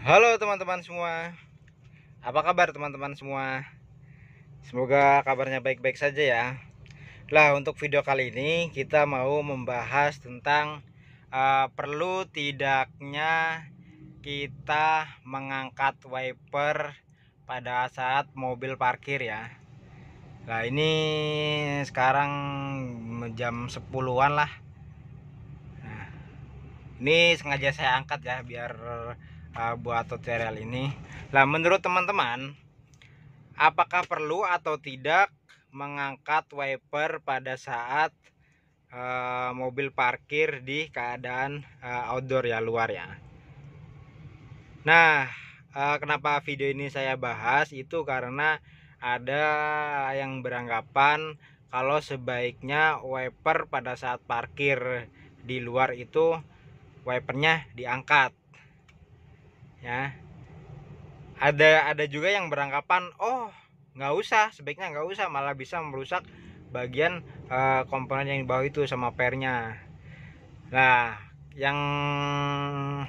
Halo teman-teman semua Apa kabar teman-teman semua Semoga kabarnya baik-baik saja ya Lah untuk video kali ini kita mau membahas tentang uh, Perlu tidaknya kita mengangkat wiper pada saat mobil parkir ya Nah ini sekarang jam 10-an lah nah, Ini sengaja saya angkat ya biar uh, buat tutorial ini Nah, menurut teman-teman apakah perlu atau tidak mengangkat wiper pada saat uh, mobil parkir di keadaan uh, outdoor ya luar ya nah uh, kenapa video ini saya bahas itu karena ada yang beranggapan kalau sebaiknya wiper pada saat parkir di luar itu wipernya diangkat ya ada ada juga yang beranggapan oh nggak usah sebaiknya nggak usah malah bisa merusak bagian uh, komponen yang di bawah itu sama pernya nah yang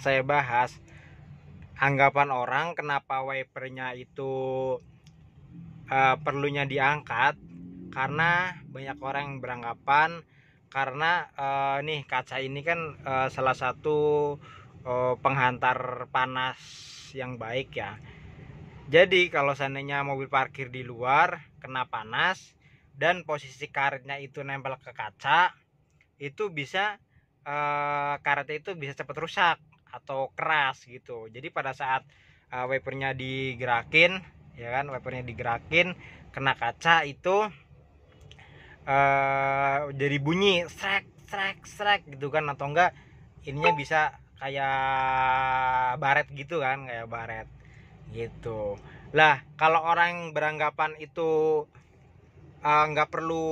saya bahas anggapan orang kenapa wipernya itu uh, perlunya diangkat karena banyak orang yang beranggapan karena uh, nih kaca ini kan uh, salah satu uh, penghantar panas yang baik ya jadi kalau seandainya mobil parkir di luar kena panas dan posisi karetnya itu nempel ke kaca itu bisa karet eh, karetnya itu bisa cepat rusak atau keras gitu jadi pada saat eh, wipernya digerakin ya kan wipernya digerakin kena kaca itu eh, jadi bunyi srek srek srek gitu kan atau enggak ininya bisa kayak baret gitu kan kayak baret gitu lah kalau orang beranggapan itu eh, nggak uh, perlu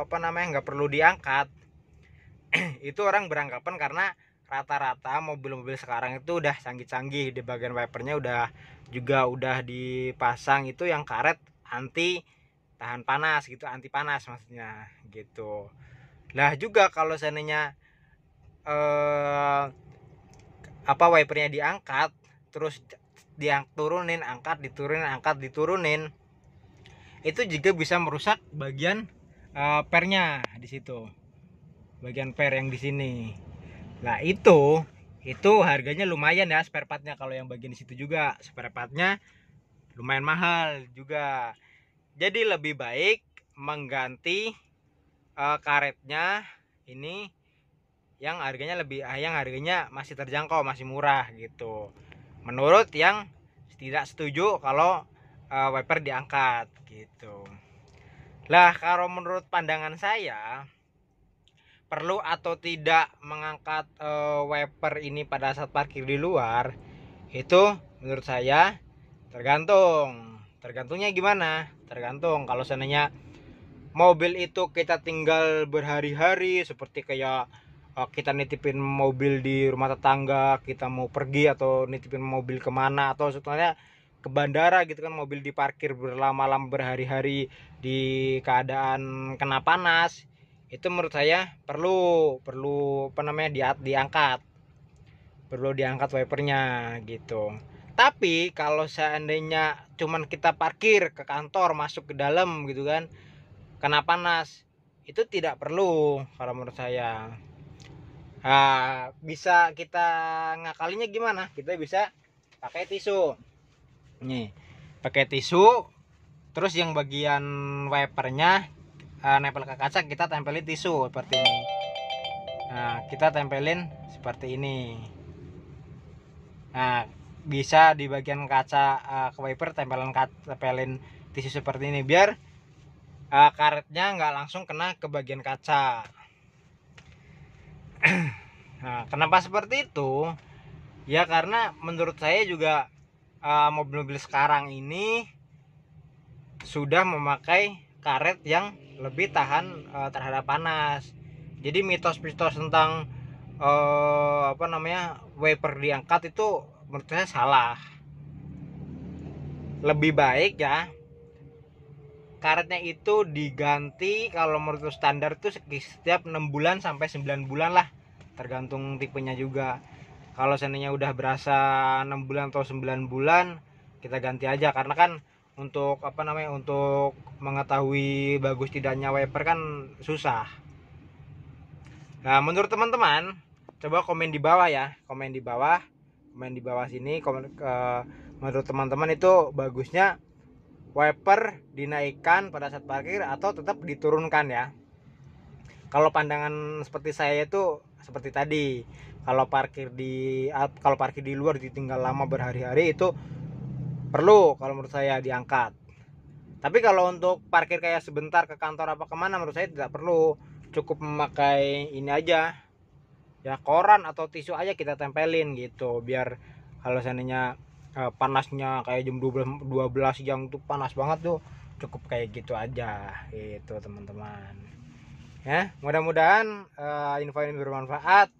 apa namanya nggak perlu diangkat itu orang beranggapan karena rata-rata mobil-mobil sekarang itu udah canggih-canggih di bagian wipernya udah juga udah dipasang itu yang karet anti tahan panas gitu anti panas maksudnya gitu lah juga kalau seandainya eh apa wipernya diangkat terus diang turunin angkat diturunin angkat diturunin itu juga bisa merusak bagian uh, pernya di situ bagian per yang di sini nah itu itu harganya lumayan ya spare partnya kalau yang bagian di situ juga spare partnya lumayan mahal juga jadi lebih baik mengganti uh, karetnya ini yang harganya lebih ah, yang harganya masih terjangkau masih murah gitu menurut yang tidak setuju kalau uh, eh, wiper diangkat gitu lah kalau menurut pandangan saya perlu atau tidak mengangkat uh, eh, wiper ini pada saat parkir di luar itu menurut saya tergantung tergantungnya gimana tergantung kalau seandainya mobil itu kita tinggal berhari-hari seperti kayak Eh, kita nitipin mobil di rumah tetangga kita mau pergi atau nitipin mobil kemana atau sebetulnya ke bandara gitu kan mobil diparkir berlama-lama berhari-hari di keadaan kena panas itu menurut saya perlu perlu apa namanya di, diangkat perlu diangkat wipernya gitu tapi kalau seandainya cuman kita parkir ke kantor masuk ke dalam gitu kan kena panas itu tidak perlu kalau menurut saya Nah, bisa kita ngakalinya gimana? Kita bisa pakai tisu. Nih, pakai tisu. Terus yang bagian wipernya uh, nempel ke kaca kita tempelin tisu seperti ini. Nah, kita tempelin seperti ini. Nah, bisa di bagian kaca uh, ke wiper tempelan tempelin tisu seperti ini biar uh, karetnya nggak langsung kena ke bagian kaca. nah, kenapa seperti itu? Ya karena menurut saya juga eh, mobil-mobil uh, sekarang ini sudah memakai karet yang lebih tahan uh, terhadap panas. Jadi mitos-mitos tentang uh, apa namanya wiper diangkat itu menurut saya salah. Lebih baik ya karetnya itu diganti kalau menurut standar tuh setiap 6 bulan sampai 9 bulan lah tergantung tipenya juga kalau seandainya udah berasa 6 bulan atau 9 bulan kita ganti aja karena kan untuk apa namanya untuk mengetahui bagus tidaknya wiper kan susah nah menurut teman-teman coba komen di bawah ya komen di bawah komen di bawah sini komen ke menurut teman-teman itu bagusnya wiper dinaikkan pada saat parkir atau tetap diturunkan ya kalau pandangan seperti saya itu seperti tadi kalau parkir di kalau parkir di luar ditinggal lama berhari-hari itu perlu kalau menurut saya diangkat tapi kalau untuk parkir kayak sebentar ke kantor apa kemana menurut saya tidak perlu cukup memakai ini aja ya koran atau tisu aja kita tempelin gitu biar kalau seandainya Eh, panasnya kayak jam 12 12 jam tuh panas banget tuh cukup kayak gitu aja itu teman-teman ya mudah-mudahan uh, info ini bermanfaat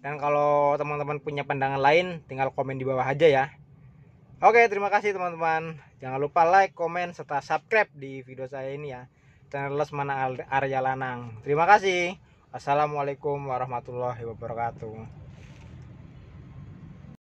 dan kalau teman-teman punya pandangan lain tinggal komen di bawah aja ya oke terima kasih teman-teman jangan lupa like komen serta subscribe di video saya ini ya channel mana Arya Lanang terima kasih assalamualaikum warahmatullahi wabarakatuh